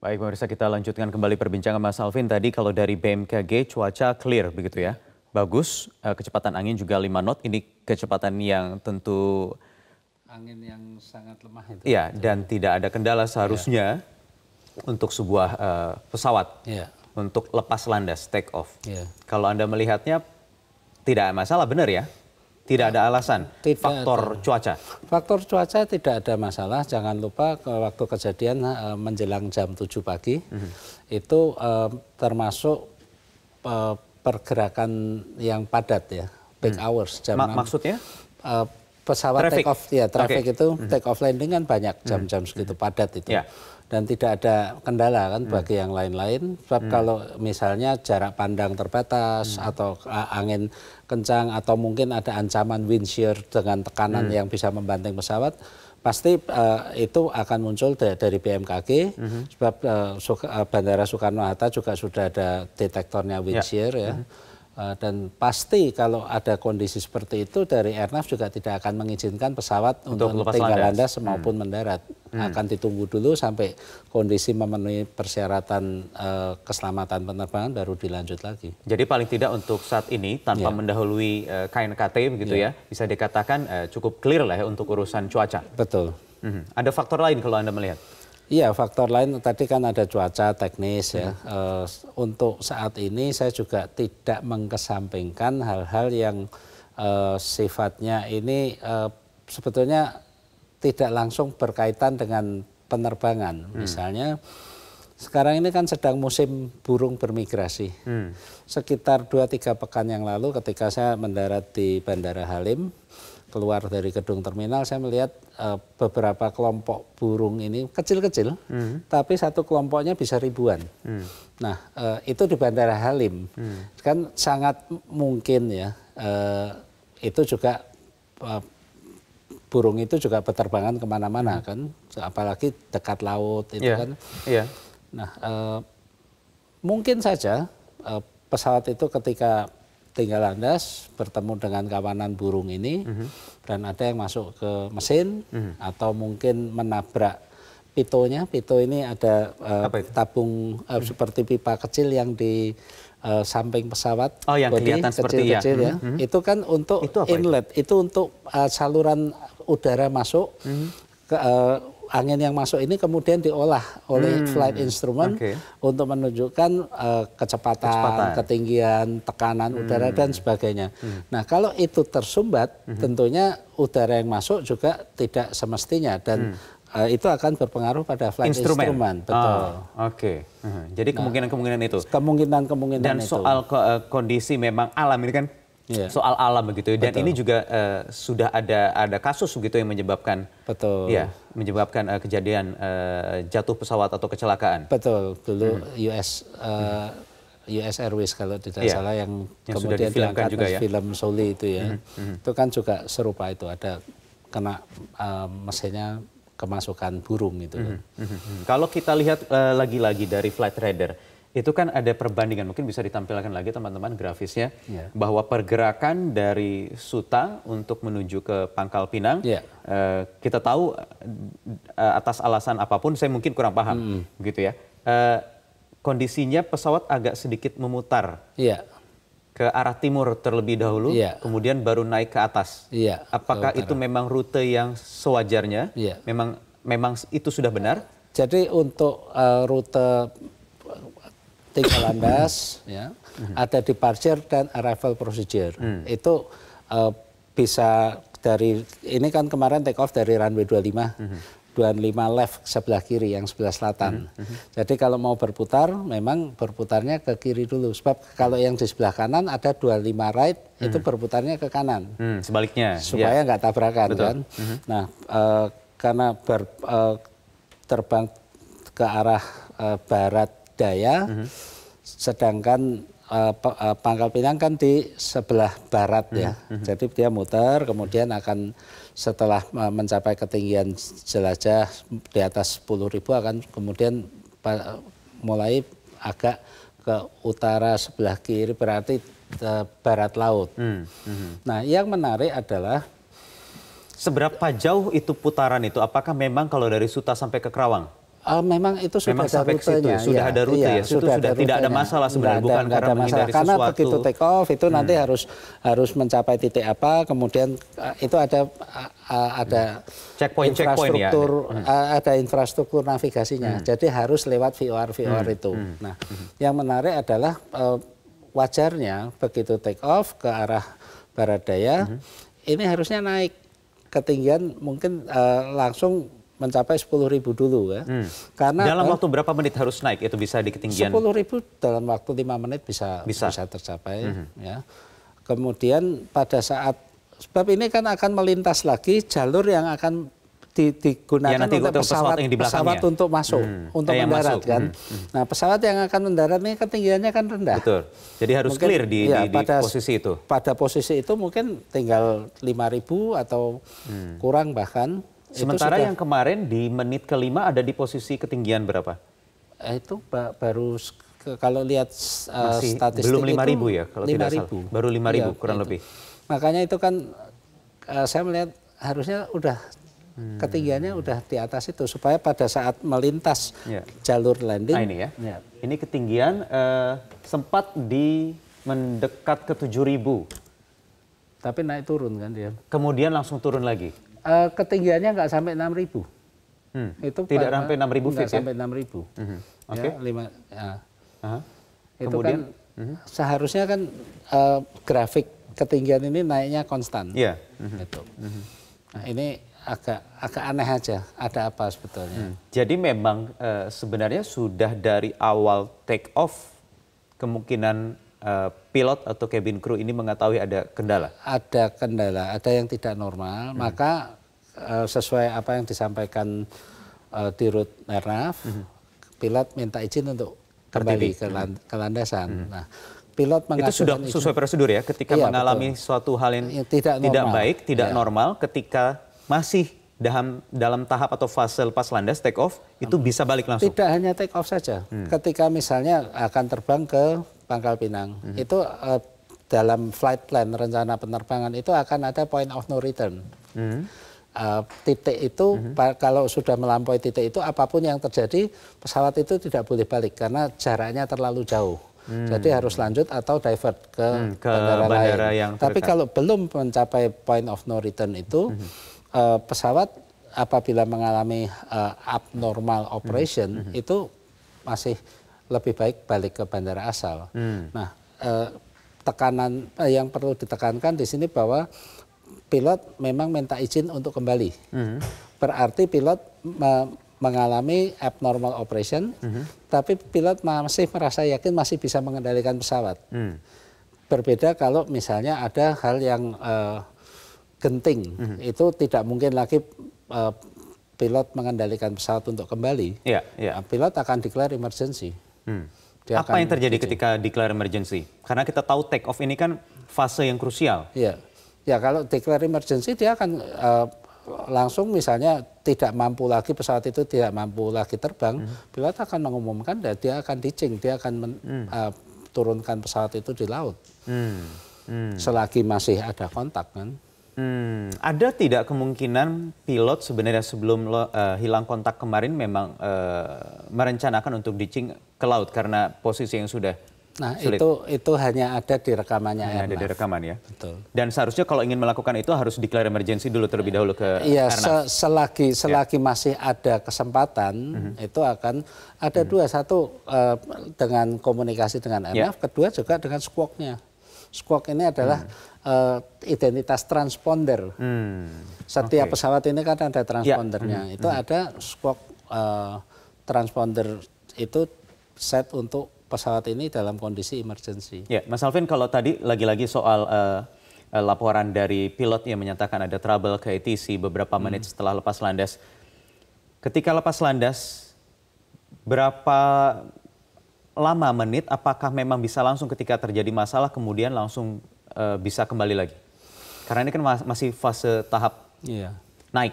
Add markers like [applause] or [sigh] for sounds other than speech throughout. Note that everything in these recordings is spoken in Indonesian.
Baik pemirsa kita lanjutkan kembali perbincangan Mas Alvin tadi kalau dari BMKG cuaca clear begitu ya. Bagus, eh, kecepatan angin juga 5 knot, ini kecepatan yang tentu... Angin yang sangat lemah itu. Iya, dan tidak ada kendala seharusnya ya. untuk sebuah uh, pesawat, ya. untuk lepas landas, take off. Ya. Kalau Anda melihatnya tidak masalah, benar ya? Tidak ada alasan. Tidak Faktor ada. cuaca. Faktor cuaca tidak ada masalah. Jangan lupa waktu kejadian eh, menjelang jam 7 pagi mm -hmm. itu eh, termasuk eh, pergerakan yang padat ya, peak hmm. hours jam Ma 6. Maksudnya? Eh, pesawat traffic. take off ya traffic okay. itu mhm. take off landing kan banyak mhm. jam-jam segitu mhm. padat itu. Yeah. Dan tidak ada kendala kan bagi yang lain-lain. Sebab hmm. kalau misalnya jarak pandang terbatas hmm. atau e, angin kencang atau mungkin ada ancaman wind shear dengan tekanan hmm. yang bisa membanting pesawat, pasti uh, itu akan muncul da dari BMKG mm -hmm. sebab uh, Bandara Soekarno Hatta juga sudah ada detektornya wind yeah. shear ya. Mm -hmm. Eh, dan pasti kalau ada kondisi seperti itu dari Airnav juga tidak akan mengizinkan pesawat untuk, untuk tinggal landas, maupun hmm. mendarat. Hmm. Akan ditunggu dulu sampai kondisi memenuhi persyaratan uh, keselamatan penerbangan baru dilanjut lagi. Jadi paling tidak untuk saat ini tanpa yeah. mendahului uh, eh, KNKT begitu ya, ya bisa dikatakan uh, cukup clear lah ya untuk urusan cuaca. Betul. Hmm. Ada faktor lain kalau Anda melihat? Iya, faktor lain tadi kan ada cuaca teknis ya. Uh, untuk saat ini saya juga tidak mengkesampingkan hal-hal yang uh, sifatnya ini uh, sebetulnya tidak langsung berkaitan dengan penerbangan. Hmm. Misalnya sekarang ini kan sedang musim burung bermigrasi. Hmm. Sekitar 2-3 pekan yang lalu ketika saya mendarat di Bandara Halim, keluar dari gedung terminal saya melihat uh, beberapa kelompok burung ini kecil-kecil hmm. tapi satu kelompoknya bisa ribuan. Hmm. Nah, uh, itu di Bandara Halim. Hmm. Kan sangat mungkin ya uh, itu juga uh, burung itu juga peterbangan kemana-mana hmm. kan apalagi dekat laut itu yeah. kan. Yeah. Nah, uh, mungkin saja uh, pesawat itu ketika tinggal landas bertemu dengan kawanan burung ini mm -hmm. dan ada yang masuk ke mesin mm -hmm. atau mungkin menabrak pitonya. Pito ini ada uh, tabung uh, mm -hmm. seperti pipa kecil yang di uh, samping pesawat. Oh, yang body, kelihatan kecil, seperti kecil, ya. ya. Mm -hmm. Itu kan untuk itu inlet, itu? itu untuk uh, saluran udara masuk mm -hmm. ke uh, angin yang masuk ini kemudian diolah oleh hmm. flight instrument okay. untuk menunjukkan uh, kecepatan, kecepatan, ketinggian, tekanan hmm. udara dan sebagainya. Hmm. Nah, kalau itu tersumbat, hmm. tentunya udara yang masuk juga tidak semestinya dan hmm uh, itu akan berpengaruh pada flight instrument, instrument betul. Oh, Oke, okay. uh, -huh. jadi nah, kemungkinan-kemungkinan itu. Kemungkinan-kemungkinan itu. Dan soal eh, kondisi memang alam ini kan yeah. soal alam begitu dan Betul. ini juga uh, sudah ada ada kasus begitu yang menyebabkan Betul. ya menyebabkan uh, kejadian uh, jatuh pesawat atau kecelakaan. Betul. Dulu hmm. US uh, US Airways kalau tidak yeah. salah yang, yang kemudian diangkat juga ya. film Soli itu ya. Hmm. hmm Itu kan juga serupa itu ada kena uh, mesinnya kemasukan burung gitu. Hmm. hmm hmm Kalau kita lihat uh, lagi-lagi dari flight radar itu kan ada perbandingan mungkin bisa ditampilkan lagi teman-teman grafisnya yeah. bahwa pergerakan dari Suta untuk menuju ke Pangkal Pinang yeah. Iya. uh, kita tahu uh, atas alasan apapun saya mungkin kurang paham mm. gitu ya uh, kondisinya pesawat agak sedikit memutar yeah. ke arah timur terlebih dahulu yeah. kemudian baru naik ke atas yeah. apakah itu memang rute yang sewajarnya yeah. memang memang itu sudah benar jadi untuk uh, rute tiga [coughs] landas, ya. ada departure dan arrival procedure. Hmm. Itu uh, bisa dari ini kan kemarin take off dari runway 25. Hmm. 25 left sebelah kiri yang sebelah selatan. Mm -hmm. Jadi kalau mau berputar memang berputarnya ke kiri dulu. Sebab kalau yang di sebelah kanan ada 25 right mm -hmm. itu berputarnya ke kanan. Mm, sebaliknya. Supaya ya. nggak ya. tabrakan Betul. kan. -hmm. Nah e, karena ber, e, terbang ke arah e, barat Daya, mm -hmm. sedangkan uh, Pangkal Pinang kan di sebelah barat mm -hmm. ya. Mhm, mhm. Jadi dia muter, kemudian akan setelah uh, mencapai ketinggian jelajah di atas 10.000 akan kemudian mulai agak ke utara sebelah kiri berarti uh, barat laut. Mm -hmm. Mhm. Nah, yang menarik adalah Seberapa jauh itu putaran itu? Apakah memang kalau dari Suta sampai ke Kerawang? Uh, memang itu sudah memang ada ya? rutenya, sudah ya, ada rute ya, ya. Sudah, sudah tidak ada masalah sebenarnya, bukan karena masalah. Karena sesuatu. begitu take off itu hmm. nanti harus harus mencapai titik apa, kemudian uh, itu ada uh, ada checkpoint, infrastruktur, checkpoint ya. uh, ada infrastruktur navigasinya, hmm. jadi harus lewat VOR VOR hmm. itu. Hmm. Nah, hmm. yang menarik adalah uh, wajarnya begitu take off ke arah barat daya, hmm. ini harusnya naik ketinggian mungkin uh, langsung mencapai ribu dulu ya. Hmm. Karena dalam kan waktu berapa menit harus naik itu bisa di ketinggian? ribu dalam waktu lima menit bisa bisa, bisa tercapai hmm. ya. Kemudian pada saat sebab ini kan akan melintas lagi jalur yang akan di, digunakan ya, untuk pesawat, pesawat, yang di pesawat untuk masuk, hmm. untuk eh, mendarat masuk. kan. Hmm. hmm. Nah pesawat yang akan mendarat ini ketinggiannya kan rendah. Betul. Jadi harus mungkin, clear di, ya, di, di pada, posisi itu. Pada posisi itu mungkin tinggal ribu atau hmm. kurang bahkan. Sementara yang kemarin di menit kelima ada di posisi ketinggian berapa? Eh, itu baru kalau lihat uh, Masih statistik belum 5 ribu ya kalau 5 tidak ribu. salah. Baru 5 ribu ya, kurang itu. lebih. Makanya itu kan eh, saya melihat harusnya udah hmm. ketinggiannya udah di atas itu supaya pada saat melintas ya. jalur landing. Nah, ini ya. ya. Ini ketinggian uh, sempat di mendekat ke ribu, Tapi naik turun kan dia. Kemudian langsung turun lagi uh, ketinggiannya nggak sampai 6000 hmm. itu tidak pada, sampai 6000 feet ya? sampai 6000 hmm. Ya, oke okay. ya, lima, ya. itu kan Kemudian, kan hmm. seharusnya kan uh, grafik ketinggian ini naiknya konstan yeah. hmm. gitu. hmm. nah ini agak agak aneh aja ada apa sebetulnya hmm. jadi memang uh, sebenarnya sudah dari awal take off kemungkinan Eh, pilot atau cabin crew ini mengetahui ada kendala? Ada kendala, ada yang tidak normal, hmm. maka uh, sesuai apa yang disampaikan uh, eh, Dirut Airnav, hmm. pilot minta izin untuk kembali ke, hmm. land hmm. ke landasan. Hmm. Nah, pilot itu sudah sesuai prosedur ya ketika iya, mengalami betul. suatu hal yang ya, tidak, tidak baik, tidak ya. normal ketika masih dalam dalam tahap atau fase lepas landas take off itu hmm. bisa balik langsung. Tidak hanya take off saja. Hmm. Ketika misalnya akan terbang ke Pangkal Pinang mm -hmm. itu uh, dalam flight plan rencana penerbangan itu akan ada point of no return. Mm -hmm. Uh, titik itu mm -hmm. kalau sudah melampaui titik itu apapun yang terjadi pesawat itu tidak boleh balik karena jaraknya terlalu jauh. Hmm. Jadi harus lanjut atau divert ke, hmm, ke bandara, bandara lain. Yang Tapi kalau belum mencapai point of no return itu, hmm. uh, pesawat apabila mengalami uh, abnormal operation hmm. itu masih lebih baik balik ke bandara asal. Hmm. Nah, eh, tekanan eh, yang perlu ditekankan di sini bahwa pilot memang minta izin untuk kembali. Hmm. Berarti pilot me mengalami abnormal operation, hmm. tapi pilot masih merasa yakin masih bisa mengendalikan pesawat. Hmm. Berbeda kalau misalnya ada hal yang eh, genting, hmm. itu tidak mungkin lagi eh, pilot mengendalikan pesawat untuk kembali. Yeah, iya, iya. yeah. Pilot akan declare emergency. Hmm. Dia Apa yang terjadi ketika declare emergency? Karena kita tahu take off ini kan fase yang krusial. Iya. Ya kalau declare emergency dia akan uh, langsung misalnya tidak mampu lagi pesawat itu tidak mampu lagi terbang, hmm. pilot akan mengumumkan dan dia akan ditching, dia akan men, hmm. uh, turunkan pesawat itu di laut. Hmm. Hmm. Selagi masih ada kontak kan. Hmm, ada tidak kemungkinan pilot sebenarnya sebelum uh, hilang kontak kemarin memang uh, merencanakan untuk dicing ke laut karena posisi yang sudah Nah, sulit. itu itu hanya ada di rekamannya. Hanya ada ya, di rekaman ya. Betul. Dan seharusnya kalau ingin melakukan itu harus declare emergency dulu terlebih dahulu ke Iya, se selagi ya. selagi ya. masih ada kesempatan mm -hmm. itu akan ada mm -hmm. dua, satu uh, dengan komunikasi dengan RNF, ya. kedua juga dengan squawknya squawk ini adalah hmm. uh, identitas transponder. Hmm. Setiap okay. pesawat ini kan ada transpondernya. Ya. Hmm. Itu hmm. ada squawk uh, transponder itu set untuk pesawat ini dalam kondisi emergency. Ya, Mas Alvin kalau tadi lagi-lagi soal uh, laporan dari pilot yang menyatakan ada trouble ke ATC beberapa hmm. menit setelah lepas landas. Ketika lepas landas, berapa lama menit, apakah memang bisa langsung ketika terjadi masalah kemudian langsung uh, bisa kembali lagi? Karena ini kan masih fase tahap iya. naik.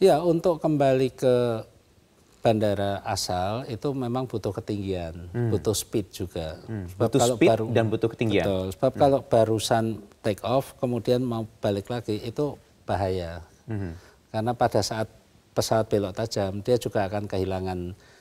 Ya, untuk kembali ke bandara asal itu memang butuh ketinggian, hmm. butuh speed juga. Hmm. butuh kalau speed baru, dan butuh ketinggian. Betul. Sebab hmm. kalau barusan take off kemudian mau balik lagi itu bahaya. Hmm. Karena pada saat pesawat belok tajam dia juga akan kehilangan